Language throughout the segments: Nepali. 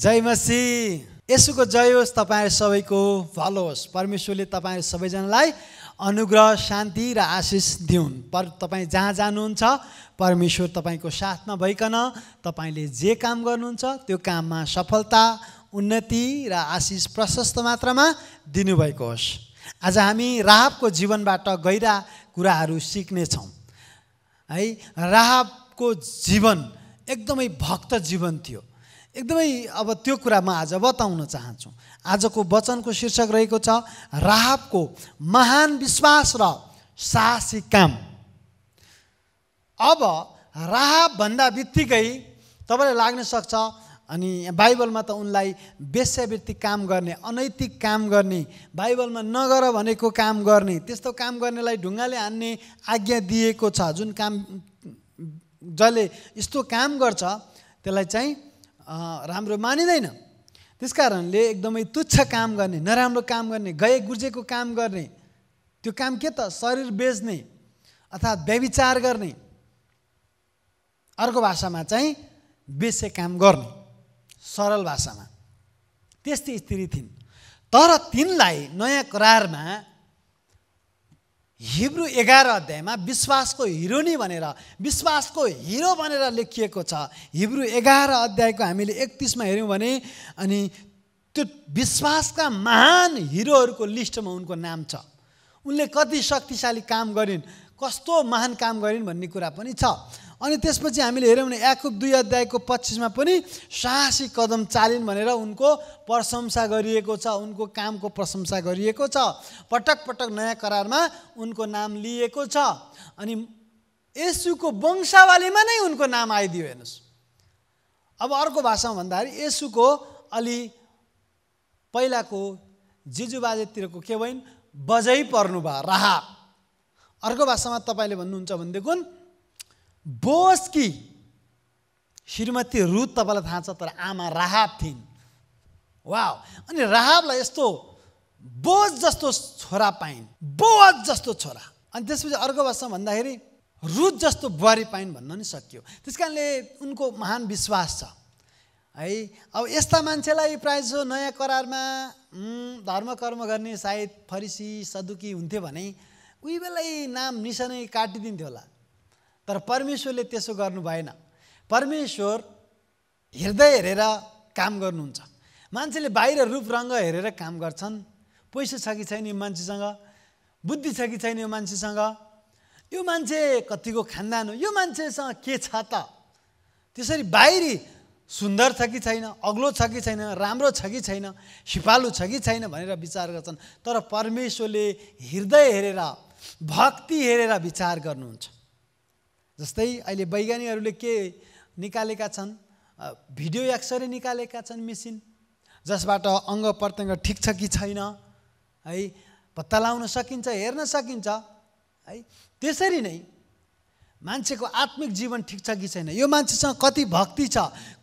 जय मसी यसोको जय होस् तपाईँहरू सबैको भलो होस् परमेश्वरले तपाईँ सबैजनालाई अनुग्रह शान्ति र आशिष दिउन् पर तपाईँ जहाँ जानुहुन्छ परमेश्वर तपाईँको साथमा भइकन तपाईँले जे काम गर्नुहुन्छ त्यो काममा सफलता उन्नति र आशिष प्रशस्त मात्रामा दिनुभएको होस् आज हामी राहबको जीवनबाट गहिरा कुराहरू सिक्नेछौँ है राहबको जीवन एकदमै भक्त जीवन थियो एकदमै अब त्यो कुरा म आज बताउन चाहन्छु आजको वचनको शीर्षक रहेको छ राहबको महान विश्वास र साहसी काम अब राहब बित्तिकै तपाईँलाई लाग्न सक्छ अनि बाइबलमा त उनलाई वेश्यावृत्ति काम गर्ने अनैतिक काम गर्ने बाइबलमा नगर भनेको काम गर्ने त्यस्तो काम गर्नेलाई ढुङ्गाले हान्ने आज्ञा दिएको छ जुन काम जसले यस्तो काम गर्छ त्यसलाई चाहिँ राम्रो मानिँदैन त्यस कारणले एकदमै तुच्छ काम गर्ने नराम्रो काम गर्ने गए गुर्जेको काम गर्ने त्यो काम के त शरीर बेच्ने अर्थात् व्यविचार गर्ने अर्को भाषामा चाहिँ बेसे काम गर्ने सरल भाषामा त्यस्तै स्थिति थिइन् तर तिनलाई नयाँ करारमा हिब्रू एघार अध्यायमा विश्वासको हिरोनी भनेर विश्वासको हिरो भनेर लेखिएको छ हिब्रू एघार अध्यायको हामीले एकतिसमा हेऱ्यौँ भने अनि त्यो विश्वासका महान हिरोहरूको लिस्टमा उनको नाम छ उनले कति शक्तिशाली काम गरिन् कस्तो महान काम गरिन् भन्ने कुरा पनि छ अनि त्यसपछि हामीले हेऱ्यौँ भने याकुब दुई अध्यायको पच्चिसमा पनि साहसी कदम चालिन् भनेर उनको प्रशंसा गरिएको छ उनको कामको प्रशंसा गरिएको छ पटक पटक नयाँ करारमा उनको नाम लिएको छ अनि यसुको वंशावलीमा नै उनको नाम आइदियो हेर्नुहोस् अब अर्को भाषामा भन्दाखेरि यसुको अलि पहिलाको जिजुबाजेतिरको के भइन् बजै पर्नु भयो राह अर्को भाषामा तपाईँले भन्नुहुन्छ भनेदेखि बोसकी श्रीमती रुत तपाईँलाई थाहा छ तर आमा राहाब थिइन् वा अनि राहाबलाई यस्तो बोझ जस्तो छोरा पाइन् बोझ जस्तो छोरा अनि त्यसपछि अर्को वर्ष भन्दाखेरि रुद जस्तो बुहारी पाइन् भन्न नि सकियो त्यस कारणले उनको महान विश्वास छ है अब यस्ता मान्छेलाई प्रायः नयाँ करारमा धर्म कर्म गर्ने सायद फरिसी सदुकी हुन्थ्यो भने उही बेलै नाम निशानै काटिदिन्थ्यो होला तर परमेश्वरले त्यसो गर्नु भएन परमेश्वर हृदय हेरेर काम गर्नुहुन्छ मान्छेले बाहिर रूप रङ्ग हेरेर काम गर्छन् पैसा छ कि छैन यो मान्छेसँग बुद्धि छ कि छैन यो मान्छेसँग यो मान्छे कतिको खानदान हो यो मान्छेसँग के छ त त्यसरी बाहिरी सुन्दर छ कि छैन अग्लो छ कि छैन राम्रो छ कि छैन सिपालु छ कि छैन भनेर विचार गर्छन् तर परमेश्वरले हृदय हेरेर भक्ति हेरेर विचार गर्नुहुन्छ जस्तै अहिले वैज्ञानिकहरूले के निकालेका छन् भिडियो एक्सरे निकालेका छन् मेसिन जसबाट अङ्ग प्रत्यङ्ग ठिक छ कि छैन है पत्ता लाउन सकिन्छ हेर्न सकिन्छ है त्यसरी नै मान्छेको आत्मिक जीवन ठिक छ कि छैन यो मान्छेसँग कति भक्ति छ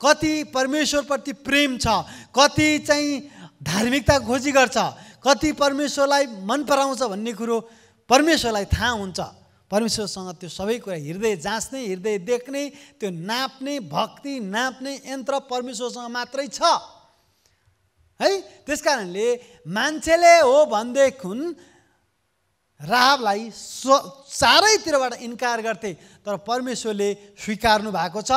कति परमेश्वरप्रति प्रेम छ कति चाहिँ धार्मिकता खोजी गर्छ कति परमेश्वरलाई मन पराउँछ भन्ने कुरो परमेश्वरलाई थाहा हुन्छ परमेश्वरसँग त्यो सबै कुरा हृदय जाँच्ने हृदय देख्ने त्यो नाप्ने भक्ति नाप्ने यन्त्र परमेश्वरसँग मात्रै छ है त्यस कारणले मान्छेले हो भनेदेखि राहबलाई स्व चारैतिरबाट इन्कार गर्थे तर परमेश्वरले स्वीकार्नु भएको छ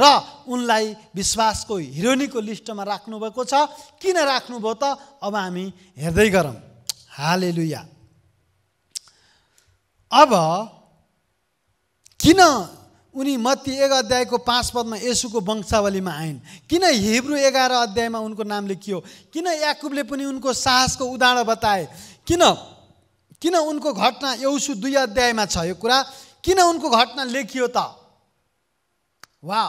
र उनलाई विश्वासको हिरोनीको लिस्टमा राख्नुभएको छ किन राख्नुभयो त अब हामी हेर्दै गरौँ हालेलुया अब किन उनी मत्ती एक अध्यायको पाँच पदमा यसुको वंशावलीमा आइन् किन हिब्रू एघार अध्यायमा उनको नाम लेखियो किन याकुबले पनि उनको साहसको उदाहरण बताए किन किन उनको घटना यौसु दुई अध्यायमा छ यो कुरा किन उनको घटना लेखियो त वा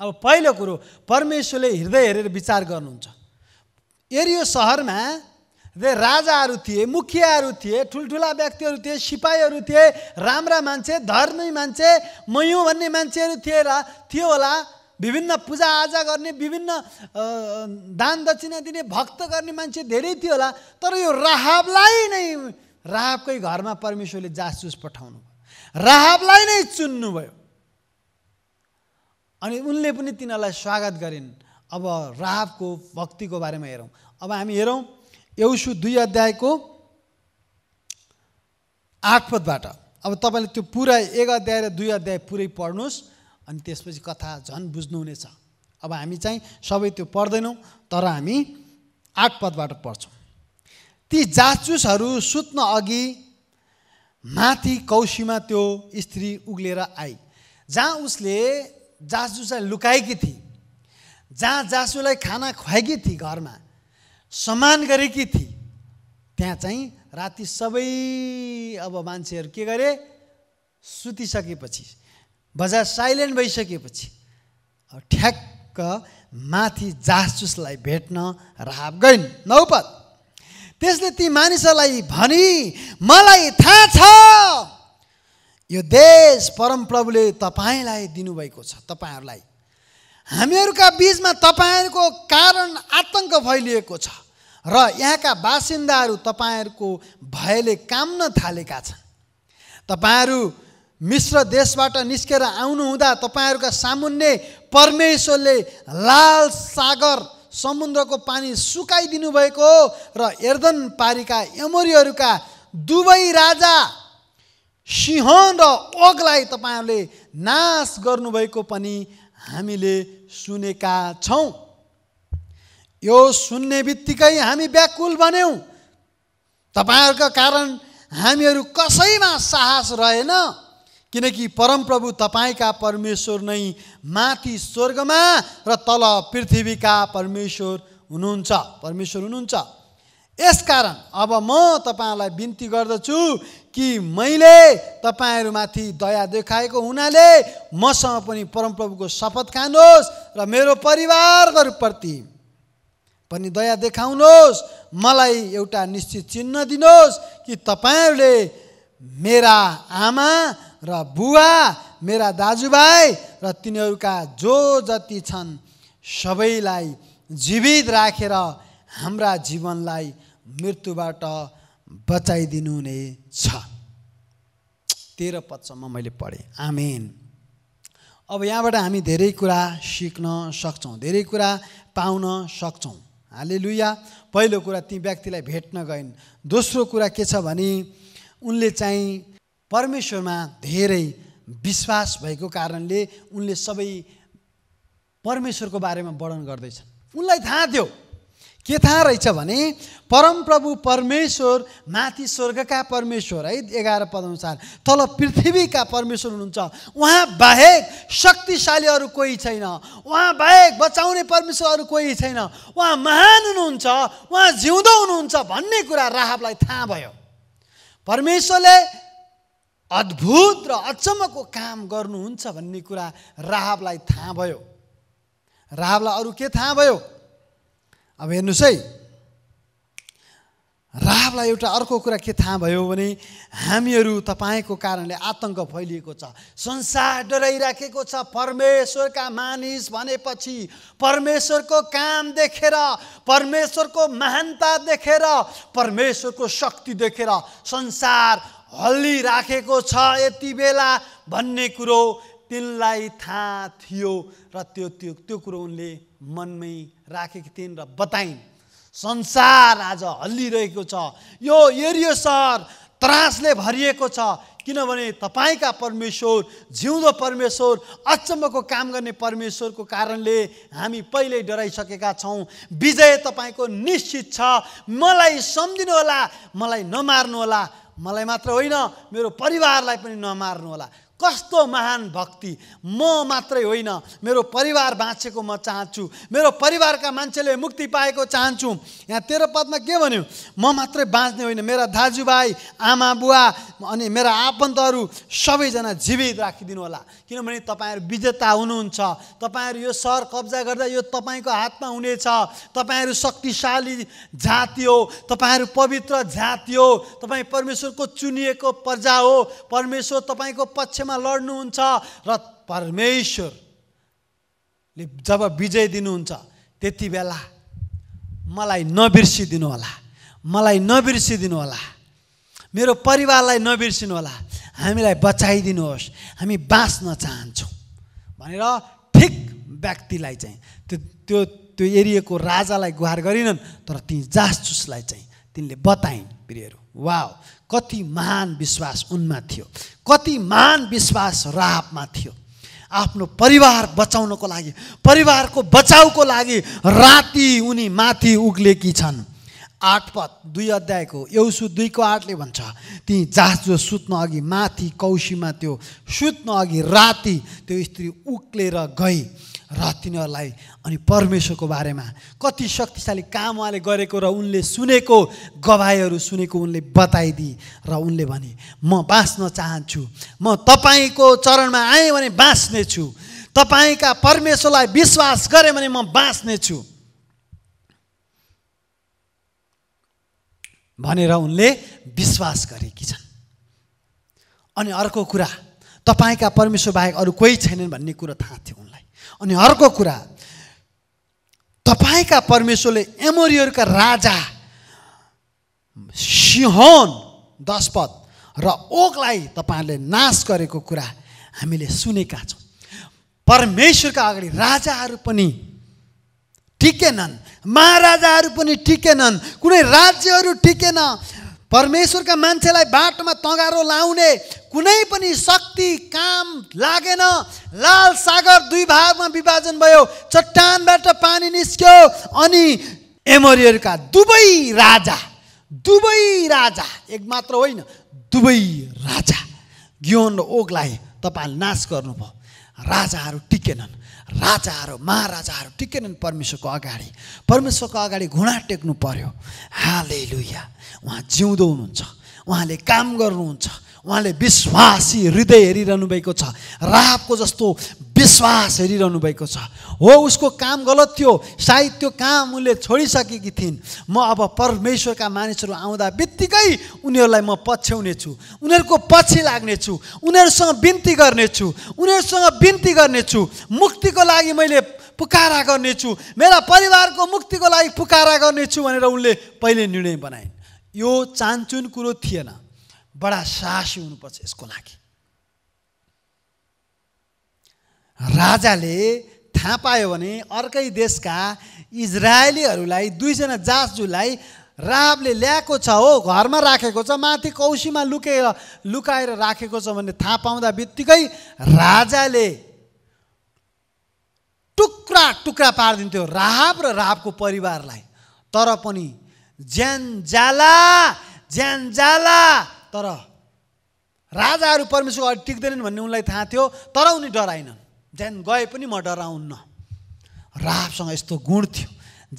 अब पहिलो कुरो परमेश्वरले हृदय हेरेर विचार गर्नुहुन्छ एरियो सहरमा राजाहरू थिए मुखियाहरू थिए ठुल्ठुला व्यक्तिहरू थिए सिपाहीहरू थिए राम्रा मान्छे धर्मी मान्छे मयौँ भन्ने मान्छेहरू थिए र थियो होला विभिन्न पूजाआजा गर्ने विभिन्न दान दक्षिणा दिने भक्त गर्ने मान्छे धेरै थियो होला तर यो राहाबलाई नै राहाबकै घरमा परमेश्वरले जासुस पठाउनु भयो राहाबलाई नै चुन्नुभयो अनि उनले पनि तिनीहरूलाई स्वागत गरिन् अब राहाबको भक्तिको बारेमा हेरौँ अब हामी हेरौँ एउसु दुई अध्यायको आठ पदबाट अब तपाईँले त्यो पुरा एक अध्याय र दुई अध्याय पुरै पढ्नुहोस् अनि त्यसपछि कथा झन् बुझ्नुहुनेछ अब हामी चाहिँ सबै त्यो पढ्दैनौँ तर हामी आठ पदबाट पढ्छौँ ती जाचुसहरू सुत्न अघि माथि कौशीमा त्यो स्त्री उग्लेर आई जहाँ उसले जासुसलाई लुकाएकी थिए जहाँ जासुलाई खाना खुवाएकी थिए घरमा समान गरेकी थिए त्यहाँ चाहिँ राति सबै अब मान्छेहरू के गरे सुतिसकेपछि बजार साइलेन्ट भइसकेपछि ठ्याक्क माथि जासुसलाई भेट्न राप गइन् नौपत त्यसले ती मानिसलाई भनी मलाई थाहा छ यो देश परमप्रभुले तपाईँलाई दिनुभएको छ तपाईँहरूलाई हामीहरूका बिचमा तपाईँहरूको कारण आतङ्क फैलिएको छ र यहाँका बासिन्दाहरू तपाईँहरूको भयले काम्न थालेका छन् तपाईँहरू मिश्र देशबाट निस्केर आउनुहुँदा तपाईँहरूका सामुन्ने परमेश्वरले लाल सागर समुद्रको पानी सुकाइदिनु भएको र एर्दन पारिका यमोरीहरूका दुवै राजा सिंह र ओगलाई तपाईँहरूले नाश गर्नुभएको पनि हामीले सुनेका छौँ यो सुन्ने बित्तिकै हामी व्याकुल बन्यौँ तपाईँहरूका कारण हामीहरू कसैमा साहस रहेन किनकि परमप्रभु तपाईँका परमेश्वर नै माथि स्वर्गमा र तल पृथ्वीका परमेश्वर हुनुहुन्छ परमेश्वर हुनुहुन्छ यसकारण अब म तपाईँहरूलाई बिन्ती गर्दछु कि मैले तपाईँहरूमाथि दया देखाएको हुनाले मसँग पनि परमप्रभुको शपथ खानुहोस् र मेरो परिवारहरूप्रति पनि दया देखाउनुहोस् मलाई एउटा निश्चित चिन्ह दिनुहोस् कि तपाईँहरूले मेरा आमा र बुवा मेरा दाजुभाइ र तिनीहरूका जो जति छन् सबैलाई जीवित राखेर हाम्रा जीवनलाई मृत्युबाट बचाइदिनु नै छ तेह्र पदसम्म मैले पढेँ आमेन अब यहाँबाट हामी धेरै कुरा सिक्न सक्छौँ धेरै कुरा पाउन सक्छौँ हाले लुया पहिलो कुरा ती व्यक्तिलाई भेट्न गइन् दोस्रो कुरा के छ भने उनले चाहिँ परमेश्वरमा धेरै विश्वास भएको कारणले उनले सबै परमेश्वरको बारेमा वर्णन गर्दैछन् उनलाई थाहा थियो के थाहा रहेछ भने परमप्रभु परमेश्वर माथि स्वर्गका परमेश्वर है एघार पद अनुसार तल पृथ्वीका परमेश्वर हुनुहुन्छ उहाँ बाहेक शक्तिशाली अरू कोही छैन उहाँ बाहेक बचाउने परमेश्वर अरू कोही छैन उहाँ महान हुनुहुन्छ उहाँ जिउँदो हुनुहुन्छ भन्ने कुरा राहबलाई थाहा भयो परमेश्वरले अद्भुत र अचम्मको काम गर्नुहुन्छ भन्ने कुरा राहबलाई थाहा भयो राहबलाई अरू के थाहा भयो अब हेर्नुहोस् है राहलाई एउटा अर्को कुरा के थाहा भयो भने हामीहरू तपाईँको कारणले आतङ्क फैलिएको छ संसार डराइराखेको छ परमेश्वरका मानिस भनेपछि परमेश्वरको काम देखेर परमेश्वरको महानता देखेर परमेश्वरको शक्ति देखेर संसार हल्लिराखेको छ यति बेला भन्ने कुरो तिनलाई थाहा थियो र त्यो त्यो त्यो कुरो उनले मनमै राखेकी थिइन् र बताइन् संसार आज हल्लिरहेको छ यो एरियो सहर त्रासले भरिएको छ किनभने तपाईँका परमेश्वर झिउँदो परमेश्वर अचम्मको काम गर्ने परमेश्वरको कारणले हामी पहिल्यै डराइसकेका छौँ विजय तपाईँको निश्चित छ मलाई सम्झिनुहोला मलाई नमार्नुहोला मलाई मात्र होइन मेरो परिवारलाई पनि नमार्नुहोला कस्तो महान भक्ति म मात्रै होइन मेरो परिवार बाँचेको म चाहन्छु मेरो परिवारका मान्छेले मुक्ति पाएको चाहन्छु यहाँ तेह्र पदमा के भन्यो म मात्रै बाँच्ने होइन मेरा दाजुभाइ आमा बुवा अनि मेरा आफन्तहरू सबैजना जीवित राखिदिनु होला किनभने तपाईँहरू विजेता हुनुहुन्छ तपाईँहरू यो सहर कब्जा गर्दा यो तपाईँको हातमा हुनेछ तपाईँहरू शक्तिशाली जाति हो तपाईँहरू पवित्र जाति हो तपाईँ परमेश्वरको चुनिएको प्रजा हो परमेश्वर तपाईँको पक्षमा युद्धमा लड्नुहुन्छ र परमेश्वरले जब विजय दिनुहुन्छ त्यति बेला मलाई नबिर्सिदिनु होला मलाई नबिर्सिदिनु होला मेरो परिवारलाई नबिर्सिनु होला हामीलाई बचाइदिनुहोस् हामी बाँच्न चाहन्छौँ भनेर ठिक व्यक्तिलाई चाहिँ त्यो त्यो त्यो एरियाको राजालाई गुहार गरिनन् तर ती जासचुसलाई चाहिँ तिनले बताइन् प्रियहरू वा कति महान विश्वास उनमा थियो कति महान विश्वास राहमा थियो आफ्नो परिवार बचाउनको लागि परिवारको बचाउको लागि राति उनी माथि उक्लेकी छन् आठपथ दुई अध्यायको एउसु दुईको आठले भन्छ ती जहाज जो सुत्न अघि माथि कौशीमा त्यो सुत्न अघि राति त्यो स्त्री उक्लेर गई र तिनीहरूलाई अनि परमेश्वरको बारेमा कति शक्तिशाली काम उहाँले गरेको र उनले सुनेको गवाईहरू सुनेको उनले बताइदिए र उनले भने म बाँच्न चाहन्छु म तपाईँको चरणमा आएँ भने बाँच्नेछु तपाईँका परमेश्वरलाई विश्वास गरेँ भने म बाँच्नेछु भनेर उनले विश्वास गरेकी छन् अनि अर्को कुरा तपाईँका परमेश्वर बाहेक अरू कोही छैनन् भन्ने कुरो थाहा थियो अनि अर्को कुरा तपाईँका परमेश्वरले एमोरियरका राजा सिहोन दशपथ र ओकलाई तपाईँहरूले नाश गरेको कुरा हामीले सुनेका छौँ परमेश्वरका अगाडि राजाहरू पनि टिकेनन् महाराजाहरू पनि टिकेनन् कुनै राज्यहरू टिकेन परमेश्वरका मान्छेलाई बाटोमा तगारो लाउने कुनै पनि शक्ति काम लागेन लाल सागर दुई भागमा विभाजन भयो चट्टानबाट पानी निस्क्यो अनि एमरियरका दुवै राजा दुवै राजा एक मात्र होइन दुवै राजा ग्योन र ओगलाई तपाईँहरूले नाश गर्नुभयो राजाहरू टिकेनन् राजाहरू महाराजाहरू टिकेनन् परमेश्वरको अगाडि परमेश्वरको अगाडि घुँडा टेक्नु पर्यो हाले लुया उहाँ जिउँदो हुनुहुन्छ उहाँले काम गर्नुहुन्छ उहाँले विश्वासी हृदय हेरिरहनु भएको छ राहको जस्तो विश्वास हेरिरहनु भएको छ हो उसको काम गलत थियो सायद त्यो काम उसले छोडिसकेकी थिइन् म अब परमेश्वरका मानिसहरू आउँदा बित्तिकै उनीहरूलाई म पछ्याउनेछु उनीहरूको पछि लाग्नेछु उनीहरूसँग बिन्ती गर्नेछु उनीहरूसँग बिन्ती गर्नेछु मुक्तिको लागि मैले पुकारा गर्नेछु मेरा परिवारको मुक्तिको लागि पुकारा गर्नेछु भनेर उनले पहिले निर्णय बनाइन् यो चान्चुन कुरो थिएन बडा साहसी हुनुपर्छ यसको लागि राजाले थाहा पायो भने अर्कै देशका इजरायलीहरूलाई दुईजना जासजुलाई राबले ल्याएको छ हो घरमा राखेको छ माथि कौसीमा लुकेर लुकाएर राखेको छ भन्ने थाहा पाउँदा बित्तिकै राजाले टुक्रा टुक्रा पारिदिन्थ्यो राहाब र राहबको परिवारलाई तर पनि ज्यान जाला ज्यान जाला तर राजाहरू परमेश्वर अगाडि टिक्दैनन् भन्ने उनलाई थाहा थियो तर उनी डराएनन् ज्यान गए पनि म डराउन्न राहसँग यस्तो गुण थियो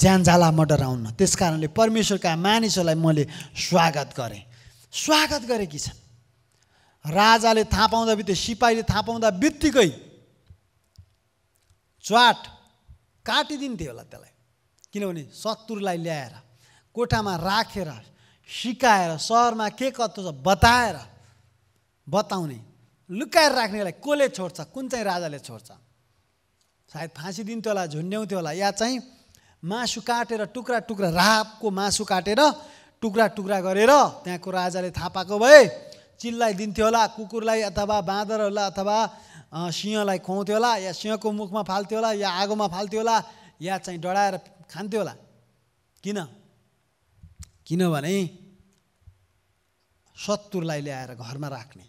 ज्यान जाला म डराउन्न त्यस कारणले परमेश्वरका मानिसहरूलाई मैले स्वागत गरेँ स्वागत गरेकी छन् राजाले थाहा पाउँदा बित्तिकै सिपाहीले थाहा पाउँदा बित्तिकै च्वाट काटिदिन्थ्यो होला त्यसलाई किनभने शत्रुलाई ल्याएर कोठामा राखेर सिकाएर सहरमा के कस्तो छ बताएर बताउने लुकाएर राख्नेलाई कसले छोड्छ कुन चाहिँ राजाले छोड्छ सायद फाँसी दिन्थ्यो होला झुन्ड्याउँथ्यो होला या चाहिँ मासु काटेर टुक्रा टुक्रा रापको मासु काटेर टुक्रा टुक्रा गरेर त्यहाँको राजाले थाहा पाएको भए चिललाई दिन्थ्यो होला कुकुरलाई अथवा बाँदरहरूलाई अथवा सिंहलाई खुवाउँथ्यो होला या सिंहको मुखमा फाल्थ्यो होला या आगोमा फाल्थ्यो होला या चाहिँ डढाएर खान्थ्यो होला किन किनभने शत्रुलाई ल्याएर घरमा राख्ने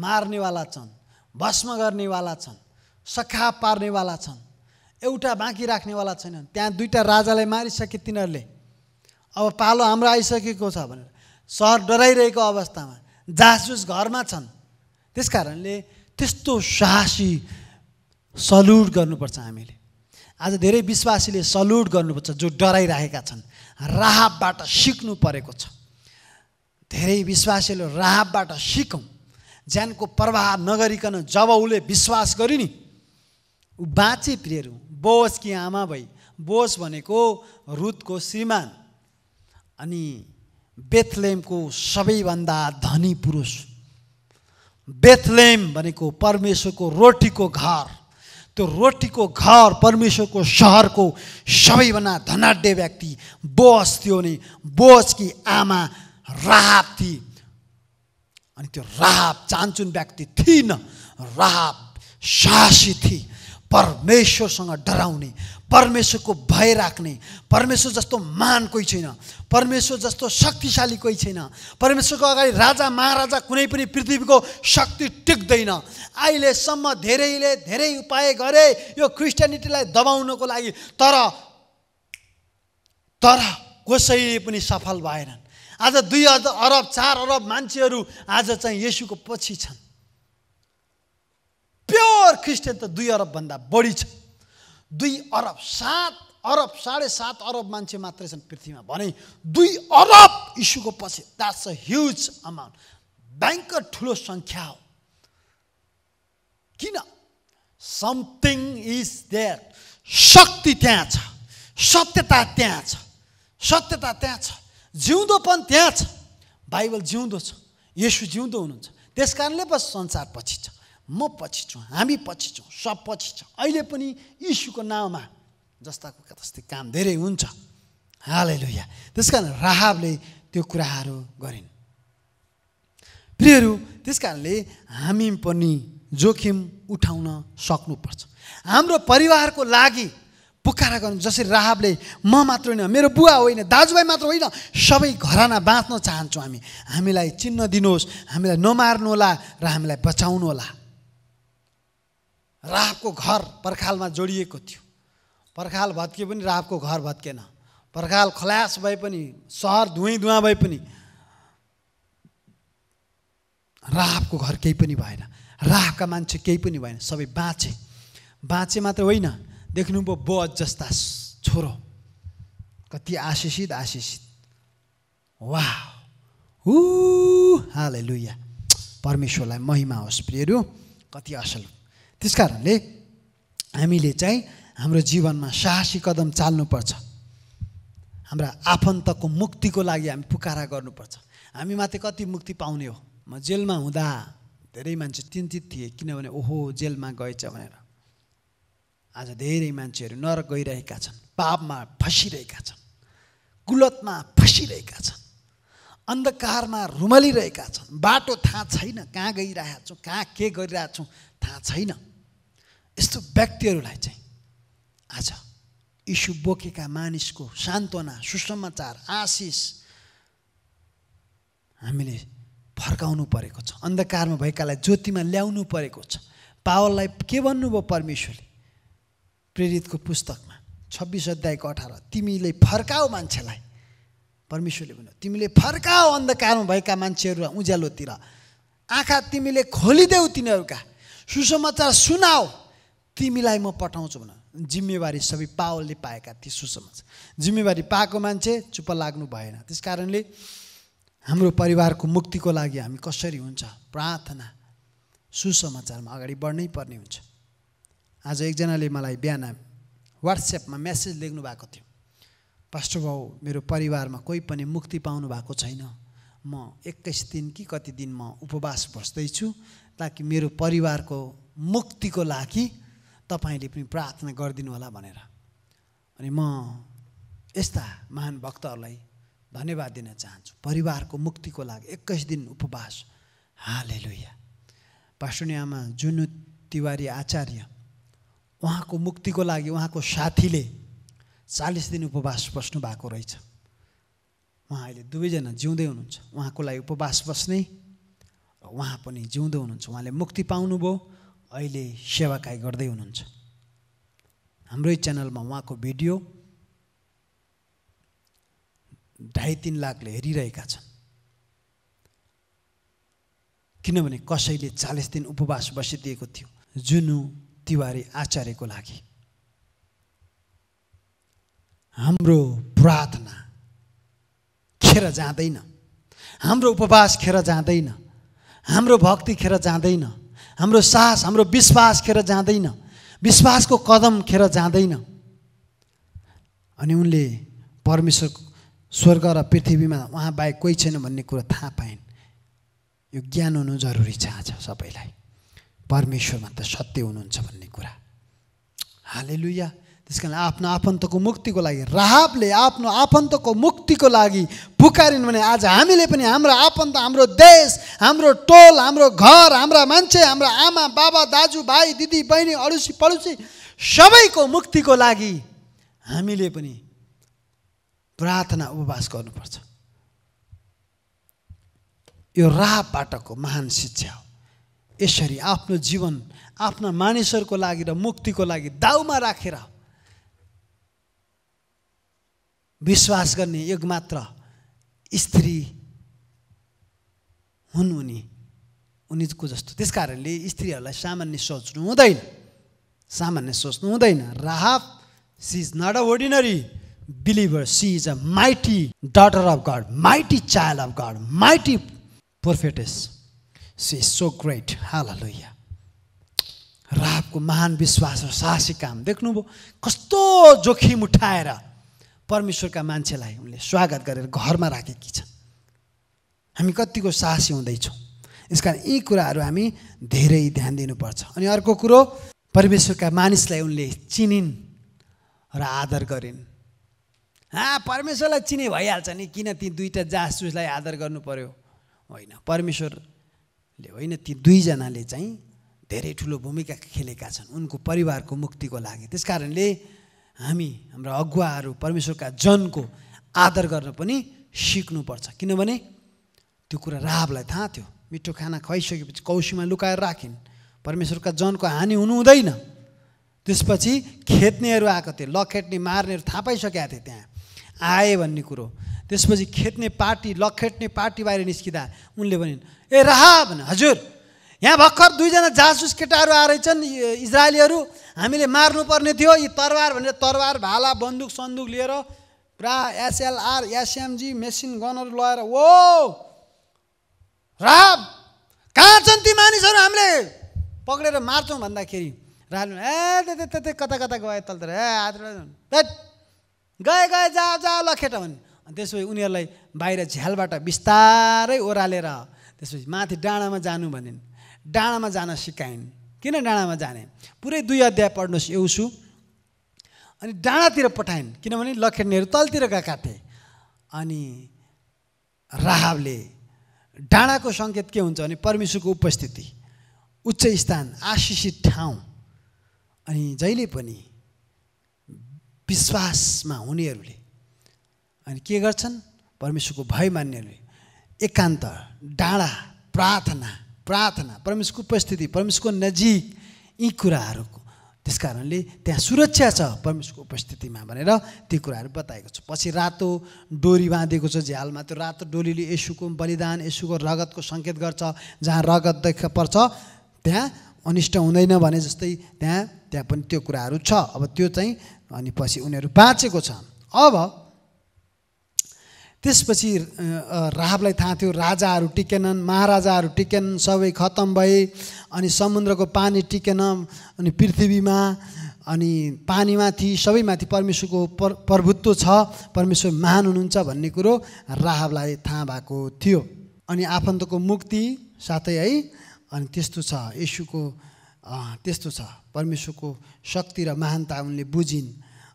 मार्नेवाला छन् भस्म गर्नेवाला छन् सखा पार्नेवाला छन् एउटा बाँकी राख्नेवाला छैनन् त्यहाँ दुईवटा राजालाई मारिसके तिनीहरूले अब पालो हाम्रो आइसकेको छ भनेर सहर डराइरहेको अवस्थामा जासुस घरमा छन् त्यस कारणले त्यस्तो साहसी सल्युट गर्नुपर्छ हामीले आज धेरै विश्वासीले सल्युट गर्नुपर्छ जो डराइरहेका छन् राहबाट सिक्नु परेको छ धेरै विश्वासले राहबाट सिकौँ ज्यानको प्रवाह नगरिकन जब उसले विश्वास गर्यो नि ऊ बाँचे प्रियहरू बोस कि आमा भई बोस भनेको रुदको श्रीमान अनि बेथलेमको सबैभन्दा धनी पुरुष बेथलेम भनेको परमेश्वरको रोटीको घर त्यो रोटीको घर परमेश्वरको सहरको सबैभन्दा धनाढ्य व्यक्ति बोस थियो नि बोस कि आमा राहाब थिए अनि त्यो राहाब चान्चुन व्यक्ति थिइनँ राहाब साहसी थिए परमेश्वरसँग डराउने परमेश्वरको भय राख्ने परमेश्वर जस्तो मान कोही छैन परमेश्वर जस्तो शक्तिशाली कोही छैन परमेश्वरको अगाडि राजा महाराजा कुनै पनि पृथ्वीको शक्ति टिक्दैन अहिलेसम्म धेरैले धेरै उपाय गरे यो क्रिस्टियनिटीलाई दबाउनको लागि तर तर कसैले पनि सफल भएनन् आज दुई अरब चार अरब मान्छेहरू आज चाहिँ यसुको पछि छन् प्योर क्रिस्चियन त दुई अरबभन्दा बढी छ दुई अरब सात अरब साढे सात अरब मान्छे मात्रै छन् पृथ्वीमा भने दुई अरब इस्युको पछि that's a huge amount bank ठुलो सङ्ख्या हो किन समथिङ इज देयर शक्ति त्यहाँ छ सत्यता त्यहाँ छ सत्यता त्यहाँ छ जिउँदो जिउँदोपन त्यहाँ छ बाइबल जिउँदो छ यसु जिउँदो हुनुहुन्छ त्यस कारणले बस संसार पछि छ म पछि छु हामी पछि छौँ सब पछि छ अहिले पनि यीशुको नाउँमा जस्ताको जस्तै काम धेरै हुन्छ हालै लोहिया त्यस कारण राहबले त्यो कुराहरू गरिन् प्रियहरू त्यस कारणले हामी पनि जोखिम उठाउन सक्नुपर्छ हाम्रो परिवारको लागि पुकार गर्नु जसरी राहबले म मात्र होइन मेरो बुवा होइन दाजुभाइ मात्र होइन सबै घराना बाँच्न चाहन्छौँ हामी हामीलाई चिन्न दिनुहोस् हामीलाई नमार्नुहोला र हामीलाई बचाउनु होला राहको घर पर्खालमा जोडिएको थियो पर्खाल भत्के पनि राहको घर भत्केन पर्खाल खलास भए पनि सहर धुइँ धुवा भए पनि राहको घर केही पनि भएन राहका मान्छे केही पनि भएन सबै बाँचे बाँचे मात्र होइन देख्नुभयो बज जस्ता छोरो कति आशिषित आशिषित वाह हु हाले लुया परमेश्वरलाई महिमा होस् प्रियहरू कति असल त्यस कारणले हामीले चाहिँ हाम्रो जीवनमा साहसी कदम चाल्नुपर्छ हाम्रा आफन्तको मुक्तिको लागि हामी पुकारा गर्नुपर्छ हामी माथि कति मुक्ति पाउने हो म जेलमा हुँदा धेरै मान्छे चिन्तित थिएँ किनभने ओहो जेलमा गएछ भनेर आज धेरै मान्छेहरू नर गइरहेका छन् पापमा फसिरहेका छन् कुलतमा फसिरहेका छन् अन्धकारमा रुमलिरहेका छन् बाटो थाहा छैन कहाँ गइरहेका छौँ कहाँ के गरिरहेछौँ थाहा छैन यस्तो व्यक्तिहरूलाई चाहिँ आज इसु बोकेका मानिसको सान्त्वना सुसमाचार आशिष हामीले फर्काउनु परेको छ अन्धकारमा भएकालाई ज्योतिमा ल्याउनु परेको छ पावललाई के भन्नुभयो परमेश्वरले प्रेरितको पुस्तकमा छब्बिस अध्यायको अठार तिमीले फर्काऊ मान्छेलाई परमेश्वरले भन्यो तिमीले फर्काऊ अन्धकारमा भएका मान्छेहरू उज्यालोतिर आँखा तिमीले खोलिदेऊ तिनीहरूका सुसमाचार सुनाऊ तिमीलाई म पठाउँछु भन जिम्मेवारी सबै पावलले पाएका ती सुसमाचार जिम्मेवारी पाएको मान्छे चुप लाग्नु भएन त्यस कारणले हाम्रो परिवारको मुक्तिको लागि हामी कसरी हुन्छ प्रार्थना सुसमाचारमा अगाडि बढ्नै पर्ने हुन्छ आज एकजनाले मलाई बिहान वाट्सएपमा म्यासेज लेख्नु भएको थियो पास्टर भाउ मेरो परिवारमा कोही पनि मुक्ति पाउनु भएको छैन म एक्काइस दिन कि कति दिन म उपवास बस्दैछु ताकि मेरो परिवारको मुक्तिको लागि तपाईँले पनि प्रार्थना गरिदिनु होला भनेर अनि म यस्ता महान भक्तहरूलाई धन्यवाद दिन चाहन्छु परिवारको मुक्तिको लागि एक्काइस दिन उपवास हाले लुया पास्टुनी जुनु तिवारी आचार्य उहाँको मुक्तिको लागि उहाँको साथीले चालिस दिन उपवास बस्नु भएको रहेछ उहाँ अहिले दुवैजना जिउँदै हुनुहुन्छ उहाँको लागि उपवास बस्ने उहाँ पनि जिउँदै हुनुहुन्छ उहाँले मुक्ति पाउनुभयो अहिले सेवाकाई गर्दै हुनुहुन्छ हाम्रै च्यानलमा उहाँको भिडियो ढाई तिन लाखले हेरिरहेका छन् किनभने कसैले चालिस दिन उपवास बसिदिएको थियो जुनु तिवारी आचार्यको लागि हाम्रो प्रार्थना खेर जाँदैन हाम्रो उपवास खेर जाँदैन हाम्रो भक्ति खेर जाँदैन हाम्रो सास हाम्रो विश्वास खेर जाँदैन विश्वासको कदम खेर जाँदैन अनि उनले परमेश्वर स्वर्ग र पृथ्वीमा उहाँ बाहेक कोही छैन भन्ने कुरो थाहा पाइन् यो ज्ञान हुनु जरुरी छ आज सबैलाई परमेश्वरमा त सत्य हुनुहुन्छ भन्ने कुरा हाले लुया त्यस कारण आफ्नो आफन्तको मुक्तिको लागि राहबले आफ्नो आफन्तको मुक्तिको लागि पुकारिन् भने आज हामीले पनि हाम्रो आफन्त हाम्रो देश हाम्रो टोल हाम्रो घर हाम्रा मान्छे हाम्रा आमा बाबा दाजु भाइ दिदी बहिनी अडोसी पडोसी सबैको मुक्तिको लागि हामीले पनि प्रार्थना उपवास गर्नुपर्छ यो राहबाटको महान शिक्षा हो यसरी आफ्नो जीवन आफ्ना मानिसहरूको लागि र मुक्तिको लागि दाउमा राखेर विश्वास गर्ने एकमात्र स्त्री हुन् उनी उनीको जस्तो त्यस कारणले स्त्रीहरूलाई सामान्य सोच्नु हुँदैन सामान्य सोच्नु हुँदैन Rahaf she is not a ordinary believer she is a mighty daughter of God mighty child of God mighty prophetess she is so great hallelujah राहको महान विश्वास र साहसी काम देख्नुभयो कस्तो जोखिम उठाएर परमेश्वरका मान्छेलाई उनले स्वागत गरेर घरमा राखेकी छन् हामी कतिको साहसी हुँदैछौँ यस कारण यी कुराहरू हामी धेरै ध्यान दिनुपर्छ अनि अर्को कुरो परमेश्वरका मानिसलाई उनले चिनिन् र आदर गरिन् हाँ परमेश्वरलाई चिने भइहाल्छ नि किन ती दुईवटा जासुसलाई आदर गर्नु पर्यो होइन परमेश्वर ले होइन ती दुईजनाले चाहिँ धेरै ठुलो भूमिका खेलेका छन् उनको परिवारको मुक्तिको लागि त्यस कारणले हामी हाम्रा अगुवाहरू परमेश्वरका जनको आदर गर्न पनि सिक्नुपर्छ किनभने त्यो कुरा राहलाई थाहा थियो मिठो खाना खुवाइसकेपछि कौसीमा लुकाएर राखिन् परमेश्वरका जनको हानि हुनु हुँदैन त्यसपछि खेत्नेहरू आएको थिए लखेट्ने मार्नेहरू थाहा पाइसकेका थिए त्यहाँ आए भन्ने कुरो त्यसपछि खेट्ने पार्टी लखेट्ने पार्टी बाहिर निस्किँदा उनले भनिन् ए रहा भने हजुर यहाँ भर्खर दुईजना जासुस केटाहरू आएछन् इजरायलीहरू हामीले मार्नुपर्ने थियो यी तरवार भनेर तरवार भाला बन्दुक सन्दुक लिएर पुरा एसएलआर एसएमजी मेसिन गनहरू लगाएर ओ राब कहाँ छन् ती मानिसहरू हामीले पक्रेर मार्छौँ भन्दाखेरि राल ए त्यतै कता कता गयो तलतिर ए गए गए जा जा लखेट भने त्यसपछि उनीहरूलाई बाहिर झ्यालबाट बिस्तारै ओह्रालेर त्यसपछि माथि डाँडामा जानु भनिन् डाँडामा जान सिकाइन् किन डाँडामा जाने पुरै दुई अध्याय पढ्नुहोस् एउसु अनि डाँडातिर पठाइन् किनभने लखेड्नेहरू तलतिर गएका थिए अनि राहबले डाँडाको सङ्केत के हुन्छ भने परमेश्वरको उपस्थिति उच्च स्थान आशिषित ठाउँ अनि जहिले पनि विश्वासमा हुनेहरूले अनि के गर्छन् परमेश्वरको भय मान्नेले एकान्त डाँडा प्रार्थना प्रार्थना परमेश्वरको उपस्थिति परमेश्वरको नजिक यी कुराहरूको त्यस कारणले त्यहाँ सुरक्षा छ परमेश्वरको उपस्थितिमा भनेर ती कुराहरू बताएको छ पछि रातो डोरी बाँधेको छ झ्यालमा त्यो रातो डोरीले यसुको बलिदान यसुको रगतको सङ्केत गर्छ जहाँ रगत देख पर्छ त्यहाँ अनिष्ट हुँदैन भने जस्तै त्यहाँ त्यहाँ पनि त्यो कुराहरू छ अब त्यो चाहिँ अनि पछि उनीहरू बाँचेको छ अब त्यसपछि राहबलाई थाहा थियो राजाहरू टिकेनन् महाराजाहरू टिकेनन् सबै खत्तम भए अनि समुद्रको पानी टिकेन अनि पृथ्वीमा अनि पानीमाथि सबैमाथि परमेश्वरको पर प्रभुत्व छ परमेश्वर महान हुनुहुन्छ भन्ने कुरो राहबलाई थाहा भएको थियो अनि आफन्तको मुक्ति साथै है अनि त्यस्तो छ यशुको त्यस्तो छ परमेश्वरको शक्ति र महानता उनले बुझिन्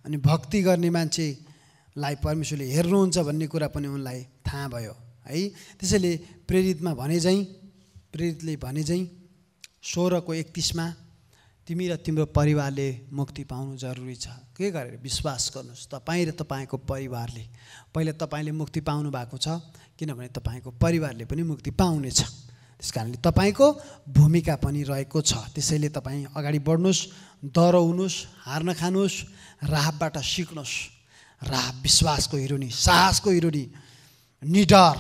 अनि भक्ति गर्ने मान्छे लाई परमेश्वरले हेर्नुहुन्छ भन्ने कुरा पनि उनलाई थाहा भयो है त्यसैले प्रेरितमा भने झैँ प्रेरितले भने झैँ सोह्रको एकतिसमा तिमी र तिम्रो परिवारले मुक्ति पाउनु जरुरी छ के गरेर विश्वास गर्नुहोस् तपाईँ र तपाईँको परिवारले पहिला तपाईँले मुक्ति पाउनु भएको छ किनभने तपाईँको परिवारले पनि मुक्ति पाउनेछ त्यस कारणले तपाईँको भूमिका पनि रहेको छ त्यसैले तपाईँ अगाडि बढ्नुहोस् डराउनुहोस् हार्न खानुहोस् राहबाट सिक्नुहोस् राह विश्वासको हिरोनी साहसको हिरोनी निडर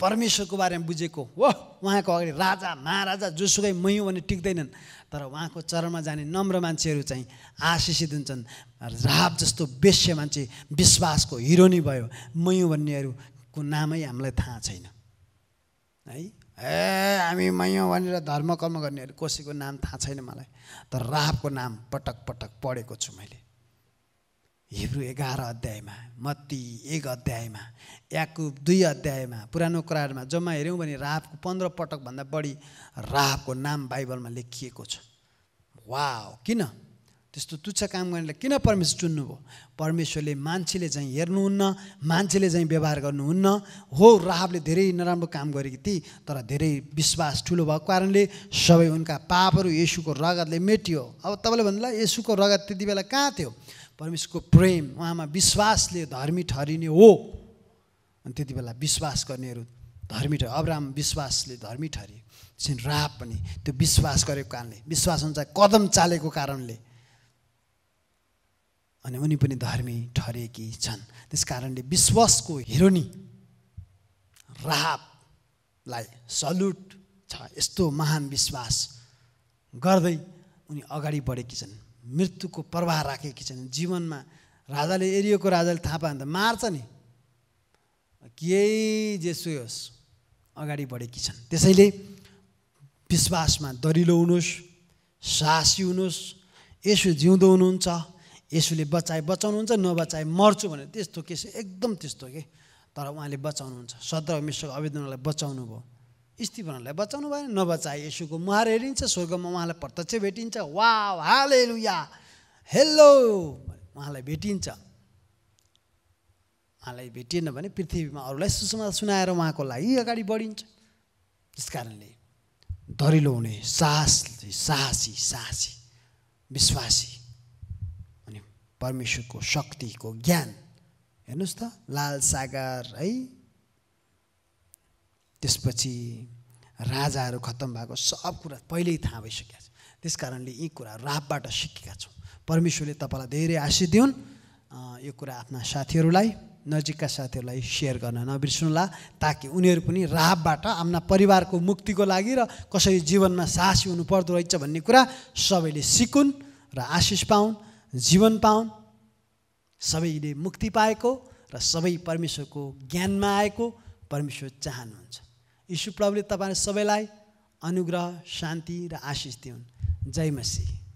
परमेश्वरको बारेमा बुझेको हो उहाँको अगाडि राजा महाराजा जोसुकै मयौँ भने टिक्दैनन् तर उहाँको चरणमा जाने नम्र मान्छेहरू चाहिँ आशिषित हुन्छन् राह जस्तो बेस्य मान्छे विश्वासको हिरोनी भयो मयौँ भन्नेहरूको नामै हामीलाई थाहा छैन है ए हामी मयौँ भनेर धर्म कर्म गर्नेहरू कसैको नाम थाहा छैन मलाई तर राहको नाम पटक पटक पढेको छु मैले हिब्रू एघार अध्यायमा मत्ती एक अध्यायमा याकुब दुई अध्यायमा पुरानो करारमा जम्मा हेऱ्यौँ भने राहको पन्ध्र पटकभन्दा बढी राहको नाम बाइबलमा लेखिएको छ वा किन त्यस्तो तुच्छ काम गर्नेलाई किन परमेश्वर चुन्नुभयो परमेश्वरले मान्छेले चाहिँ हेर्नुहुन्न मान्छेले चाहिँ व्यवहार गर्नुहुन्न हो राहले धेरै नराम्रो काम गरेको थिए तर धेरै विश्वास ठुलो भएको कारणले सबै उनका पापहरू येसुको रगतले मेटियो अब तपाईँले भन्नुलाई यसुको रगत त्यति बेला कहाँ थियो परमेश्वरको प्रेम उहाँमा विश्वासले धर्मी ठहरिने हो अनि त्यति बेला विश्वास गर्नेहरू धर्मी ठहर अब्राम विश्वासले धर्मी ठहरियो सिन राह पनि त्यो विश्वास गरेको कारणले विश्वास हुन्छ कदम चालेको कारणले अनि उनी पनि धर्मी ठहरेकी छन् त्यस कारणले विश्वासको हिरोनी राहलाई सल्युट छ यस्तो महान विश्वास गर्दै उनी अगाडि बढेकी छन् मृत्युको प्रवाह राखेकी छन् जीवनमा राजाले एरियोको राजाले थाहा पायो भने त मार्छ नि केही जे सुस् अगाडि बढेकी छन् त्यसैले विश्वासमा दरिलो हुनुहोस् साहसी हुनुहोस् यसो जिउँदो हुनुहुन्छ यसोले बचाए बचाउनुहुन्छ नबचाए मर्छु भने त्यस्तो केस एकदम त्यस्तो के तर उहाँले बचाउनुहुन्छ सत्र मिश्रको अवेदनलाई बचाउनु भयो स्टिफनहरूलाई बचाउनु भएन नबचाए यसुको मुहार हेरिन्छ स्वर्गमा उहाँलाई प्रत्यक्ष भेटिन्छ वा हाले या हेलो उहाँलाई भेटिन्छ उहाँलाई भेटिएन भने पृथ्वीमा अरूलाई सुसमा सुनाएर उहाँको लागि अगाडि बढिन्छ त्यस कारणले धरिलो हुने साहस साहसी साहसी विश्वासी अनि परमेश्वरको शक्तिको ज्ञान हेर्नुहोस् त लाल सागर है त्यसपछि राजाहरू खत्तम भएको सब कुरा पहिल्यै थाहा भइसकेका छ त्यस कारणले यी कुरा रापबाट सिकेका छौँ परमेश्वरले तपाईँलाई धेरै आशिष दिउन् यो कुरा आफ्ना साथीहरूलाई नजिकका साथीहरूलाई सेयर गर्न नबिर्सनुला ताकि उनीहरू पनि राहबाट आफ्ना परिवारको मुक्तिको लागि र कसरी जीवनमा साहसी हुनु पर्दो रहेछ भन्ने कुरा सबैले सिकुन् र आशिष पाउन् जीवन पाउन् सबैले मुक्ति पाएको र सबै परमेश्वरको ज्ञानमा आएको परमेश्वर चाहनुहुन्छ यीशुप्रभुले तपाईँ सबैलाई अनुग्रह शान्ति र आशिष दिउन् जय मसी